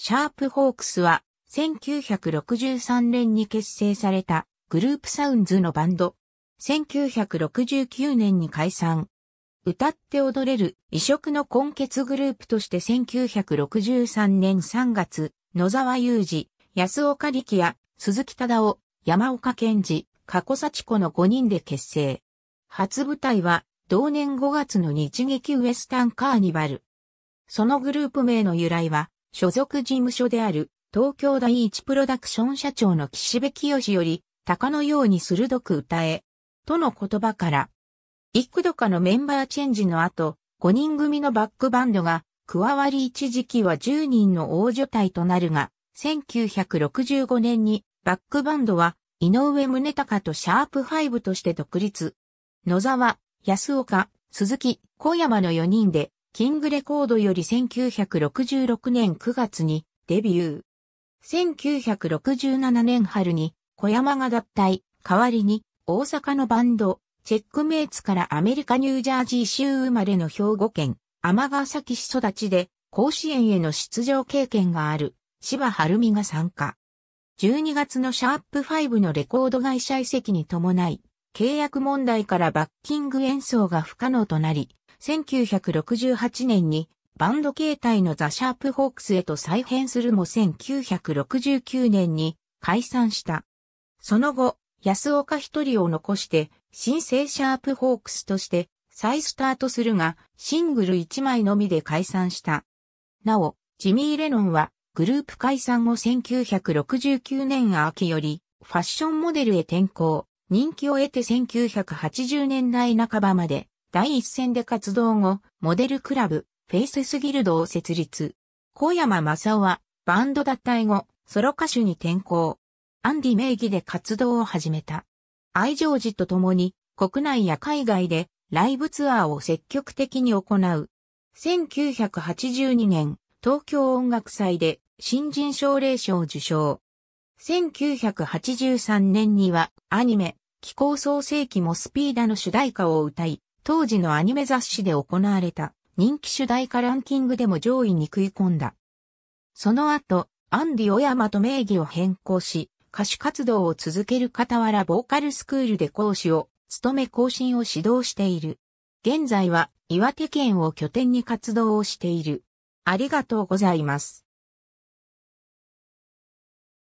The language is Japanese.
シャープホークスは1963年に結成されたグループサウンズのバンド。1969年に解散。歌って踊れる異色の根結グループとして1963年3月、野沢裕二、安岡力也、鈴木忠夫、山岡健二、加古幸子の5人で結成。初舞台は同年5月の日劇ウエスタンカーニバル。そのグループ名の由来は、所属事務所である東京第一プロダクション社長の岸部清より、鷹のように鋭く歌え、との言葉から、幾度かのメンバーチェンジの後、5人組のバックバンドが、加わり一時期は10人の大所帯となるが、1965年にバックバンドは井上宗隆とシャープファイブとして独立。野沢、安岡、鈴木、小山の4人でキングレコードより1966年9月にデビュー。1967年春に小山が脱退、代わりに大阪のバンド、チェックメイツからアメリカニュージャージー州生まれの兵庫県、天ヶ崎市育ちで甲子園への出場経験がある芝春美が参加。12月のシャープ5のレコード会社移籍に伴い、契約問題からバッキング演奏が不可能となり、1968年にバンド形態のザ・シャープホークスへと再編するも1969年に解散した。その後、安岡一人を残して新生シャープホークスとして再スタートするがシングル1枚のみで解散した。なお、ジミー・レノンはグループ解散後1969年秋よりファッションモデルへ転向、人気を得て1980年代半ばまで第一線で活動後、モデルクラブ、フェイセスギルドを設立。小山正夫は、バンド脱退後、ソロ歌手に転向。アンディ名義で活動を始めた。愛情時と共に、国内や海外でライブツアーを積極的に行う。1982年、東京音楽祭で新人奨励賞を受賞。1983年にはアニメ、気候創世記モスピーダの主題歌を歌い、当時のアニメ雑誌で行われた人気主題歌ランキングでも上位に食い込んだ。その後、アンディ・オヤマと名義を変更し、歌手活動を続ける傍らボーカルスクールで講師を務め更新を指導している。現在は岩手県を拠点に活動をしている。ありがとうございます。